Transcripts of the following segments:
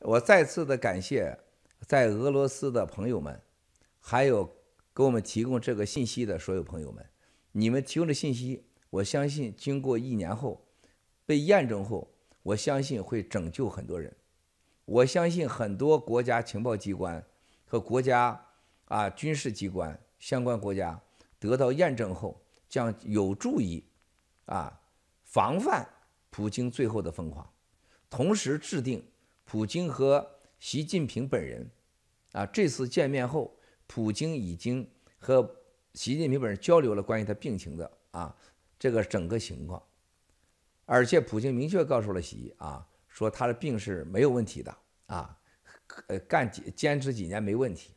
我再次的感谢，在俄罗斯的朋友们，还有给我们提供这个信息的所有朋友们。你们提供的信息，我相信经过一年后被验证后，我相信会拯救很多人。我相信很多国家情报机关和国家啊军事机关相关国家得到验证后，将有助于啊防范普京最后的疯狂，同时制定。普京和习近平本人啊，这次见面后，普京已经和习近平本人交流了关于他病情的啊这个整个情况，而且普京明确告诉了习啊，说他的病是没有问题的啊，呃，干几坚持几年没问题。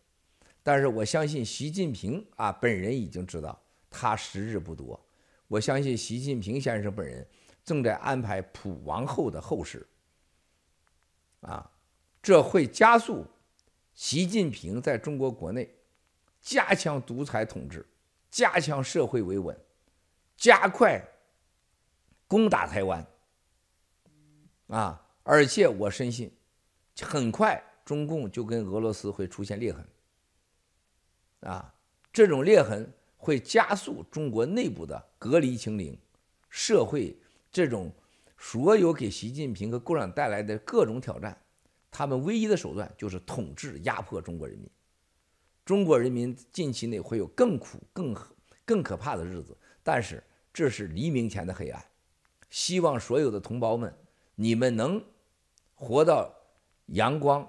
但是我相信习近平啊本人已经知道他时日不多，我相信习近平先生本人正在安排普王后的后事。啊，这会加速习近平在中国国内加强独裁统治，加强社会维稳，加快攻打台湾。啊，而且我深信，很快中共就跟俄罗斯会出现裂痕。啊，这种裂痕会加速中国内部的隔离清零，社会这种。所有给习近平和共产党带来的各种挑战，他们唯一的手段就是统治压迫中国人民。中国人民近期内会有更苦、更更可怕的日子，但是这是黎明前的黑暗。希望所有的同胞们，你们能活到阳光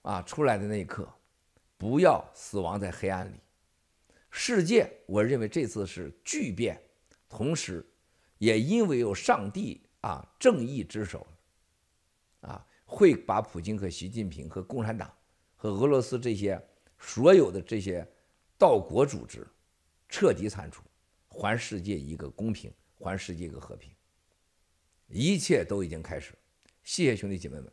啊出来的那一刻，不要死亡在黑暗里。世界，我认为这次是巨变，同时也因为有上帝。啊，正义之手，啊，会把普京和习近平和共产党和俄罗斯这些所有的这些道国组织彻底铲除，还世界一个公平，还世界一个和平。一切都已经开始，谢谢兄弟姐妹们。